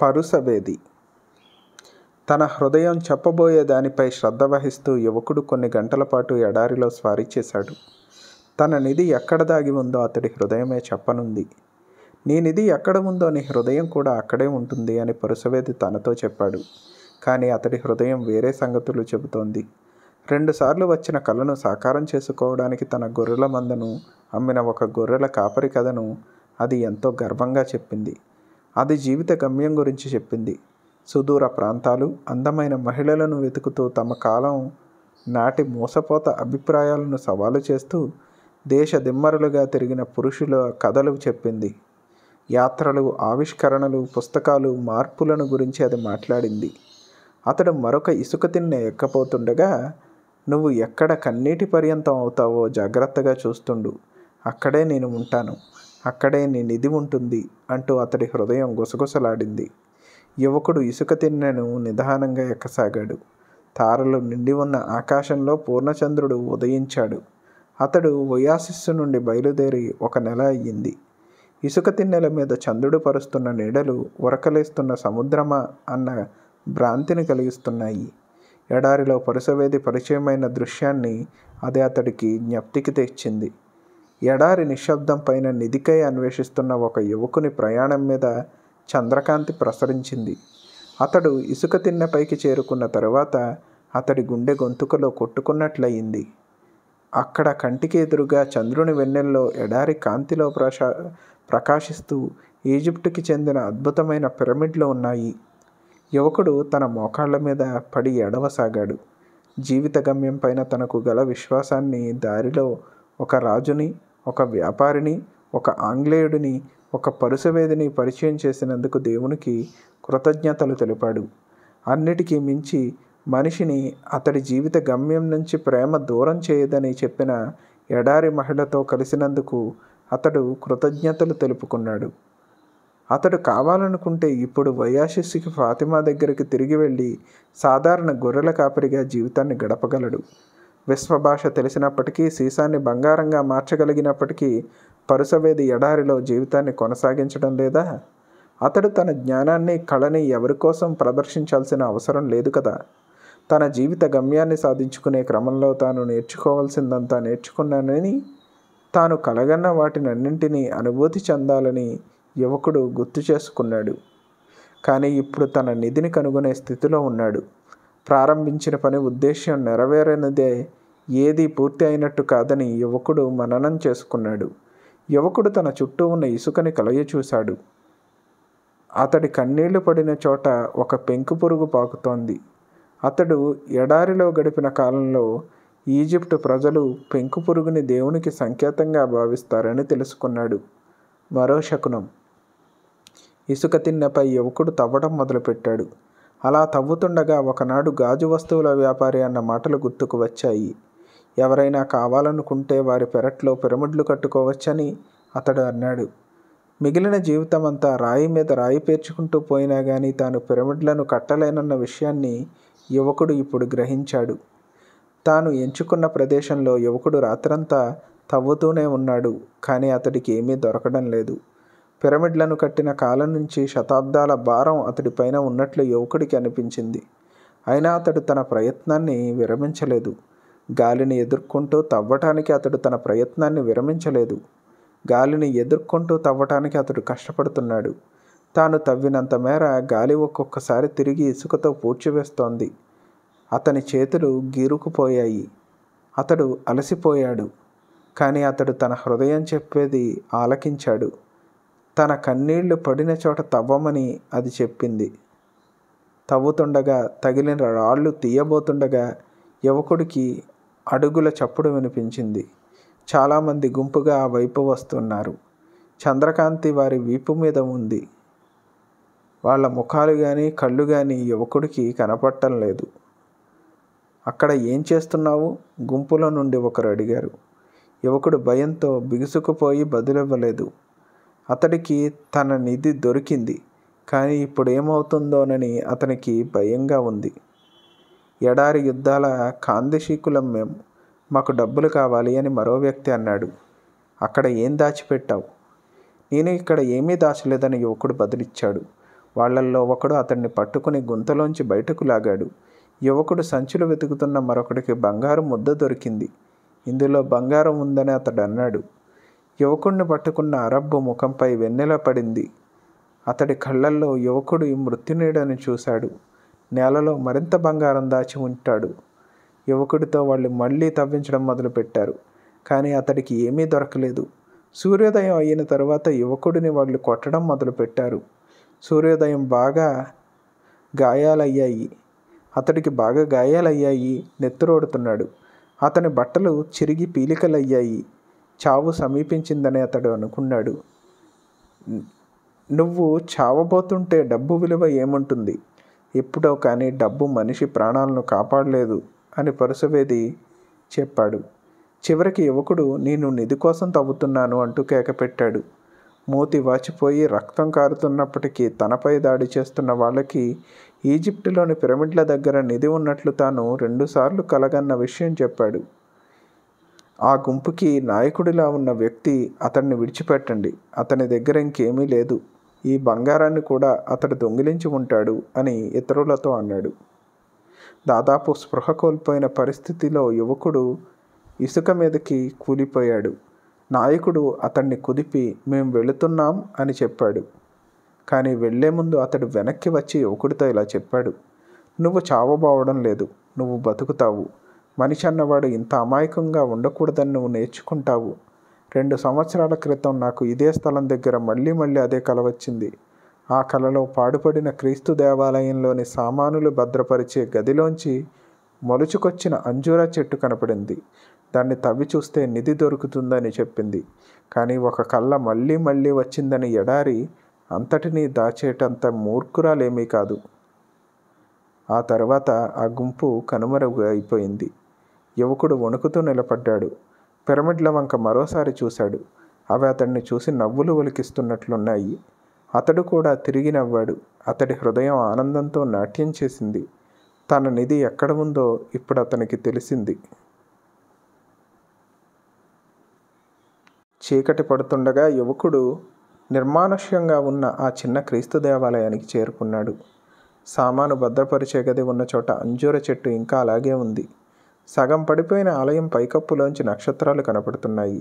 పరుసవేది తన హృదయం చెప్పబోయే దానిపై శ్రద్ధ వహిస్తూ యువకుడు కొన్ని గంటల పాటు ఎడారిలో స్వారీ చేశాడు తన నిధి ఎక్కడ దాగి ఉందో అతడి హృదయమే చెప్పనుంది నీ నిధి ఎక్కడ ఉందో నీ హృదయం కూడా అక్కడే ఉంటుంది అని పరుసవేది తనతో చెప్పాడు కానీ అతడి హృదయం వేరే సంగతులు చెబుతోంది రెండుసార్లు వచ్చిన కళను సాకారం చేసుకోవడానికి తన గొర్రెల మందను అమ్మిన ఒక గొర్రెల కాపరి కథను అది ఎంతో గర్వంగా చెప్పింది అది జీవిత గమ్యం గురించి చెప్పింది సుదూర ప్రాంతాలు అందమైన మహిళలను వెతుకుతూ తమ కాలం నాటి మోసపోత అభిప్రాయాలను సవాలు చేస్తూ దేశ దిమ్మరులుగా తిరిగిన పురుషుల కథలు చెప్పింది యాత్రలు ఆవిష్కరణలు పుస్తకాలు మార్పులను గురించి అది మాట్లాడింది అతడు మరొక ఇసుక తిన్న ఎక్కపోతుండగా నువ్వు ఎక్కడ కన్నీటి పర్యంతం అవుతావో జాగ్రత్తగా చూస్తుండు అక్కడే నేను ఉంటాను అక్కడే నీ నిధి ఉంటుంది అంటూ అతడి హృదయం గుసగుసలాడింది యువకుడు ఇసుక తిన్నెను నిదానంగా ఎక్కసాగాడు తారలు నిండి ఉన్న ఆకాశంలో పూర్ణచంద్రుడు ఉదయించాడు అతడు ఒయాసిస్సు నుండి బయలుదేరి ఒక నెల అయ్యింది ఇసుక తిన్నెల మీద చంద్రుడు పరుస్తున్న నీడలు ఉరకలేస్తున్న సముద్రమా అన్న భ్రాంతిని కలిగిస్తున్నాయి ఎడారిలో పరుసవేది పరిచయమైన దృశ్యాన్ని అది అతడికి జ్ఞప్తికి తెచ్చింది ఎడారి నిశ్శబ్దం పైన నిధికై అన్వేషిస్తున్న ఒక యువకుని ప్రయాణం మీద చంద్రకాంతి ప్రసరించింది అతడు ఇసుక తిన్నపైకి చేరుకున్న తరువాత అతడి గుండె గొంతుకలో కొట్టుకున్నట్లయింది అక్కడ కంటికి ఎదురుగా చంద్రుని వెన్నెల్లో ఎడారి కాంతిలో ప్రశా ప్రకాశిస్తూ ఈజిప్టుకి చెందిన అద్భుతమైన పిరమిడ్లు ఉన్నాయి యువకుడు తన మోకాళ్ల మీద పడి ఎడవసాగాడు జీవిత గమ్యం పైన తనకు గల విశ్వాసాన్ని దారిలో ఒక రాజుని ఒక వ్యాపారిని ఒక ఆంగ్లేయుడిని ఒక పరుసవేదిని పరిచయం చేసినందుకు దేవునికి కృతజ్ఞతలు తెలిపాడు అన్నిటికీ మించి మనిషిని అతడి జీవిత గమ్యం నుంచి ప్రేమ దూరం చేయదని చెప్పిన ఎడారి మహిళతో కలిసినందుకు అతడు కృతజ్ఞతలు తెలుపుకున్నాడు అతడు కావాలనుకుంటే ఇప్పుడు వయాశిస్సుకి ఫాతిమా దగ్గరికి తిరిగి వెళ్ళి సాధారణ గొర్రెల కాపరిగా జీవితాన్ని గడపగలడు విశ్వభాష తెలిసినప్పటికీ సీసాన్ని బంగారంగా మార్చగలిగినప్పటికీ పరుసవేది ఎడారిలో జీవితాన్ని కొనసాగించడం లేదా అతడు తన జ్ఞానాన్ని కళని ఎవరి కోసం ప్రదర్శించాల్సిన అవసరం లేదు కదా తన జీవిత గమ్యాన్ని సాధించుకునే క్రమంలో తాను నేర్చుకోవాల్సిందంతా నేర్చుకున్నానని తాను కలగన్న వాటినన్నింటినీ అనుభూతి చెందాలని యువకుడు గుర్తు చేసుకున్నాడు కానీ ఇప్పుడు తన నిధిని కనుగొనే స్థితిలో ఉన్నాడు ప్రారంభించిన పని ఉద్దేశ్యం నెరవేరనిదే ఏది పూర్తి అయినట్టు కాదని యువకుడు మననం చేసుకున్నాడు యువకుడు తన చుట్టూ ఉన్న ఇసుకని కలయ చూశాడు అతడి కన్నీళ్లు పడిన చోట ఒక పెంకు పురుగు పాకుతోంది అతడు ఎడారిలో గడిపిన కాలంలో ఈజిప్టు ప్రజలు పెంకు పురుగుని దేవునికి సంకేతంగా భావిస్తారని తెలుసుకున్నాడు మరో శకునం ఇసుక తిన్నపై యువకుడు తవ్వడం మొదలుపెట్టాడు అలా తవ్వుతుండగా ఒకనాడు గాజు వస్తువుల వ్యాపారి అన్న మాటలు గుర్తుకు వచ్చాయి ఎవరైనా కావాలనుకుంటే వారి పెరట్లో పిరమిడ్లు కట్టుకోవచ్చని అతడు అన్నాడు మిగిలిన జీవితమంతా రాయి మీద రాయి పేర్చుకుంటూ పోయినా కానీ తాను పిరమిడ్లను కట్టలేనన్న విషయాన్ని యువకుడు ఇప్పుడు గ్రహించాడు తాను ఎంచుకున్న ప్రదేశంలో యువకుడు రాత్రంతా తవ్వుతూనే ఉన్నాడు కానీ అతడికి ఏమీ దొరకడం లేదు పిరమిడ్లను కట్టిన కాలం నుంచి శతాబ్దాల భారం అతడిపైన ఉన్నట్లు యువకుడికి అనిపించింది అయినా అతడు తన ప్రయత్నాన్ని విరమించలేదు గాలిని ఎదుర్కొంటూ తవ్వటానికి అతడు తన ప్రయత్నాన్ని విరమించలేదు గాలిని ఎదుర్కొంటూ తవ్వటానికి అతడు కష్టపడుతున్నాడు తాను తవ్వినంత మేర గాలి ఒక్కొక్కసారి తిరిగి ఇసుకతో పూడ్చివేస్తోంది అతని చేతులు గీరుకుపోయాయి అతడు అలసిపోయాడు కానీ అతడు తన హృదయం చెప్పేది ఆలకించాడు తన కన్నీళ్లు పడిన చోట తవ్వమని అది చెప్పింది తవ్వుతుండగా తగిలిన రాళ్ళు తీయబోతుండగా యువకుడికి అడుగుల చప్పుడు వినిపించింది చాలామంది గుంపుగా ఆ వైపు వస్తున్నారు చంద్రకాంతి వారి వీపు మీద ఉంది వాళ్ళ ముఖాలు కానీ కళ్ళు కానీ యువకుడికి కనపడటం లేదు అక్కడ ఏం చేస్తున్నావు గుంపులో నుండి ఒకరు అడిగారు యువకుడు భయంతో బిగుసుకుపోయి బదులివ్వలేదు అతడికి తన నిధి దొరికింది కానీ ఇప్పుడు ఏమవుతుందోనని అతనికి భయంగా ఉంది ఎడారి యుద్ధాల కాందశీకులం మేము మాకు డబ్బులు కావాలి అని మరో వ్యక్తి అన్నాడు అక్కడ ఏం దాచిపెట్టావు నేను ఇక్కడ ఏమీ దాచలేదని యువకుడు బదిలిచ్చాడు వాళ్లల్లో ఒకడు అతన్ని పట్టుకుని గుంతలోంచి బయటకు లాగాడు యువకుడు సంచులు వెతుకుతున్న మరొకడికి బంగారు ముద్ద దొరికింది ఇందులో బంగారం ఉందని అతడు అన్నాడు యువకుణ్ణి పట్టుకున్న అరబ్బు ముఖంపై వెన్నెల పడింది అతడి కళ్ళల్లో యువకుడు మృత్యునీడని చూశాడు నేలలో మరింత బంగారం దాచి ఉంటాడు యువకుడితో వాళ్ళు మళ్ళీ తవ్వించడం మొదలుపెట్టారు కానీ అతడికి ఏమీ దొరకలేదు సూర్యోదయం అయిన తర్వాత యువకుడిని వాళ్ళు కొట్టడం మొదలుపెట్టారు సూర్యోదయం బాగా గాయాలయ్యాయి అతడికి బాగా గాయాలయ్యాయి నెత్తురోడుతున్నాడు అతని బట్టలు చిరిగి పీలికలయ్యాయి చావు సమీపించిందని అతడు అనుకున్నాడు నువ్వు చావబోతుంటే డబ్బు విలువ ఏముంటుంది ఎప్పుడో కానీ డబ్బు మనిషి ప్రాణాలను కాపాడలేదు అని పరుసవేది చెప్పాడు చివరికి యువకుడు నేను నిధి కోసం తవ్వుతున్నాను అంటూ కేకపెట్టాడు మూతి వాచిపోయి రక్తం కారుతున్నప్పటికీ తనపై దాడి చేస్తున్న వాళ్ళకి ఈజిప్టులోని పిరమిడ్ల దగ్గర నిధి ఉన్నట్లు తాను రెండుసార్లు కలగన్న విషయం చెప్పాడు ఆ గుంపుకి నాయకుడిలా ఉన్న వ్యక్తి అతన్ని విడిచిపెట్టండి అతని దగ్గర ఇంకేమీ లేదు ఈ బంగారాన్ని కూడా అతడు దొంగిలించి ఉంటాడు అని ఇతరులతో అన్నాడు దాదాపు స్పృహ కోల్పోయిన పరిస్థితిలో యువకుడు ఇసుక మీదకి కూలిపోయాడు నాయకుడు అతన్ని కుదిపి మేము వెళుతున్నాం అని చెప్పాడు కానీ వెళ్లే ముందు అతడు వెనక్కి వచ్చి యువకుడితో ఇలా చెప్పాడు నువ్వు చావబోవడం లేదు నువ్వు బతుకుతావు మనిషి అన్నవాడు ఇంత అమాయకంగా ఉండకూడదని నువ్వు నేర్చుకుంటావు రెండు సంవత్సరాల క్రితం నాకు ఇదే స్థలం దగ్గర మళ్ళీ మళ్ళీ అదే కల వచ్చింది ఆ కలలో పాడుపడిన క్రీస్తు దేవాలయంలోని సామానులు భద్రపరిచే గదిలోంచి మొలుచుకొచ్చిన అంజూరా చెట్టు కనపడింది దాన్ని తవ్వి చూస్తే నిధి దొరుకుతుందని చెప్పింది కానీ ఒక కళ్ళ మళ్ళీ మళ్ళీ వచ్చిందని ఎడారి అంతటినీ దాచేటంత మూర్ఖురాలేమీ కాదు ఆ తర్వాత ఆ గుంపు కనుమరుగు అయిపోయింది యువకుడు వణుకుతూ నిలబడ్డాడు పిరమిడ్ల వంక మరోసారి చూశాడు అవి అతన్ని చూసి నవ్వులు ఒలికిస్తున్నట్లున్నాయి అతడు కూడా తిరిగి నవ్వాడు అతడి హృదయం ఆనందంతో నాట్యం చేసింది తన నిధి ఎక్కడ ఉందో ఇప్పుడు అతనికి తెలిసింది చీకటి పడుతుండగా యువకుడు నిర్మానుష్యంగా ఉన్న ఆ చిన్న క్రీస్తు దేవాలయానికి చేరుకున్నాడు సామాను భద్రపరిచే గది ఉన్న చోట అంజూర చెట్టు ఇంకా అలాగే ఉంది సగం పడిపోయిన ఆలయం పైకప్పులోంచి నక్షత్రాలు కనపడుతున్నాయి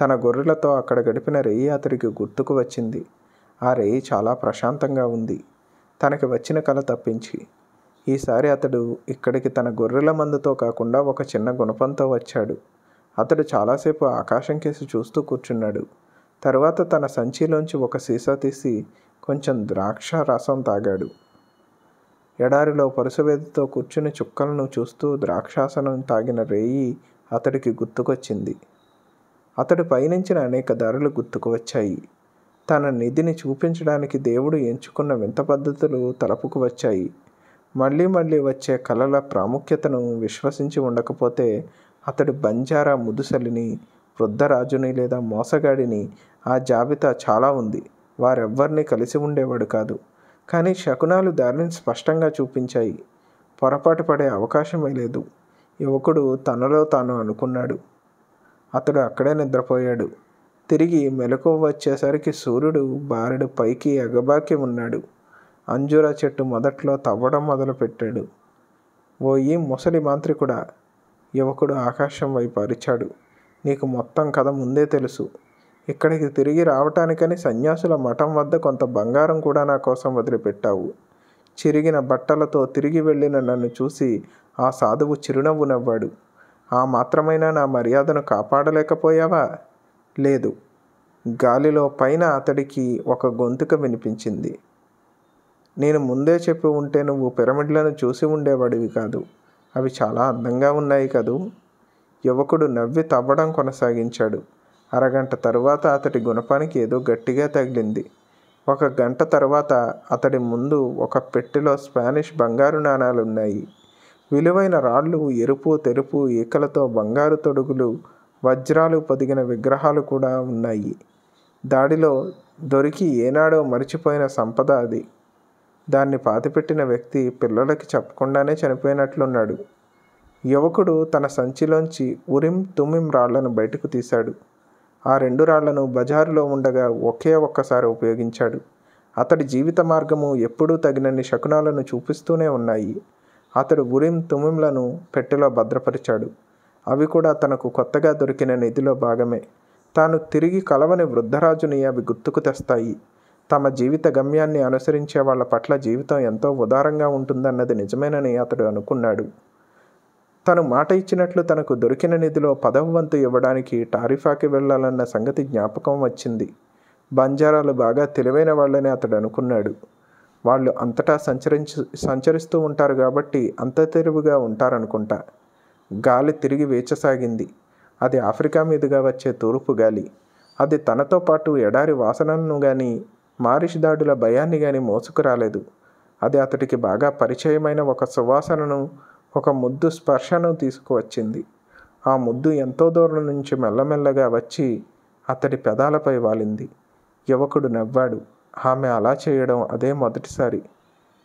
తన గొర్రెలతో అక్కడ గడిపిన రేయి అతడికి గుర్తుకు వచ్చింది ఆ రేయి చాలా ప్రశాంతంగా ఉంది తనకి వచ్చిన కళ తప్పించి ఈసారి అతడు ఇక్కడికి తన గొర్రెల మందుతో కాకుండా ఒక చిన్న గుణపంతో వచ్చాడు అతడు చాలాసేపు ఆకాశం కేసి చూస్తూ కూర్చున్నాడు తరువాత తన సంచిలోంచి ఒక సీసా తీసి కొంచెం ద్రాక్ష రసం తాగాడు ఎడారిలో పరుసవేదితో కూర్చుని చుక్కలను చూస్తూ ద్రాక్షాసనం తాగిన రేయి అతడికి గుర్తుకొచ్చింది అతడు పయనించిన అనేక దారులు గుర్తుకు వచ్చాయి తన నిధిని చూపించడానికి దేవుడు ఎంచుకున్న వింత పద్ధతులు తలపుకు వచ్చాయి మళ్ళీ మళ్ళీ వచ్చే కళల ప్రాముఖ్యతను విశ్వసించి ఉండకపోతే అతడు బంజారా ముదుసలిని వృద్ధరాజుని లేదా మోసగాడిని ఆ జాబితా చాలా ఉంది వారెవ్వరిని కలిసి ఉండేవాడు కాదు కానీ శకునాలు దారిని స్పష్టంగా చూపించాయి పొరపాటు పడే అవకాశమే లేదు యువకుడు తనలో తాను అనుకున్నాడు అతడు అక్కడే నిద్రపోయాడు తిరిగి మెలకువ వచ్చేసరికి సూర్యుడు బారెడు పైకి ఎగబాకి ఉన్నాడు అంజూరా చెట్టు మొదట్లో తవ్వడం మొదలుపెట్టాడు ఈ ముసలి మాంత్రికుడా యువకుడు ఆకాశం వైపు అరిచాడు నీకు మొత్తం కథ ముందే తెలుసు ఇక్కడికి తిరిగి రావటానికని సన్యాసుల మఠం వద్ద కొంత బంగారం కూడా నా కోసం వదిలిపెట్టావు చిరిగిన బట్టలతో తిరిగి వెళ్ళిన నన్ను చూసి ఆ సాధువు చిరునవ్వు నవ్వాడు ఆ మాత్రమైనా నా మర్యాదను కాపాడలేకపోయావా లేదు గాలిలో పైన అతడికి ఒక గొంతుక వినిపించింది నేను ముందే చెప్పి ఉంటే నువ్వు పిరమిడ్లను చూసి ఉండేవాడివి కాదు అవి చాలా అందంగా ఉన్నాయి కదూ యువకుడు నవ్వి తవ్వడం కొనసాగించాడు అరగంట తరువాత అతడి గుణపానికి ఏదో గట్టిగా తగిలింది ఒక గంట తర్వాత అతడి ముందు ఒక పెట్టెలో స్పానిష్ బంగారు నాణాలు ఉన్నాయి విలువైన రాళ్ళు ఎరుపు తెరుపు ఈకలతో బంగారు తొడుగులు వజ్రాలు పొదిగిన విగ్రహాలు కూడా ఉన్నాయి దాడిలో దొరికి ఏనాడో మరిచిపోయిన సంపద అది దాన్ని పాతిపెట్టిన వ్యక్తి పిల్లలకి చెప్పకుండానే చనిపోయినట్లున్నాడు యువకుడు తన సంచిలోంచి ఉరిం తుమిం రాళ్లను బయటకు తీశాడు ఆ రెండు రాళ్లను బజారులో ఉండగా ఒకే ఒక్కసారి ఉపయోగించాడు అతడి జీవిత మార్గము ఎప్పుడూ తగినన్ని శకునాలను చూపిస్తూనే ఉన్నాయి అతడు ఉరిం తుమింలను పెట్టెలో భద్రపరిచాడు అవి కూడా తనకు కొత్తగా దొరికిన నిధిలో భాగమే తాను తిరిగి కలవని వృద్ధరాజుని అవి గుర్తుకు తెస్తాయి తమ జీవిత గమ్యాన్ని అనుసరించే వాళ్ళ పట్ల జీవితం ఎంతో ఉదారంగా ఉంటుందన్నది నిజమేనని అతడు అనుకున్నాడు తను మాట ఇచ్చినట్లు తనకు దొరికిన నిధిలో పదవ వంతు ఇవ్వడానికి టారిఫాకి వెళ్ళాలన్న సంగతి జ్ఞాపకం వచ్చింది బంజారాలు బాగా తెలివైన వాళ్ళని అతడు అనుకున్నాడు వాళ్ళు అంతటా సంచరించు సంచరిస్తూ ఉంటారు కాబట్టి అంత తెలివిగా ఉంటారనుకుంటా గాలి తిరిగి వేచసాగింది అది ఆఫ్రికా మీదుగా వచ్చే తూర్పు గాలి అది తనతో పాటు ఎడారి వాసనను కానీ మారిష్ దాడుల భయాన్ని కానీ మోసుకురాలేదు అది అతడికి బాగా పరిచయమైన ఒక సువాసనను ఒక ముద్దు స్పర్శను తీసుకువచ్చింది ఆ ముద్దు ఎంతో దూరం నుంచి మెల్లమెల్లగా వచ్చి అతడి పెదాలపై వాలింది యువకుడు నవ్వాడు ఆమె అలా చేయడం అదే మొదటిసారి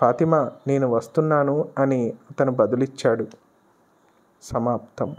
ఫాతిమా నేను వస్తున్నాను అని అతను బదులిచ్చాడు సమాప్తం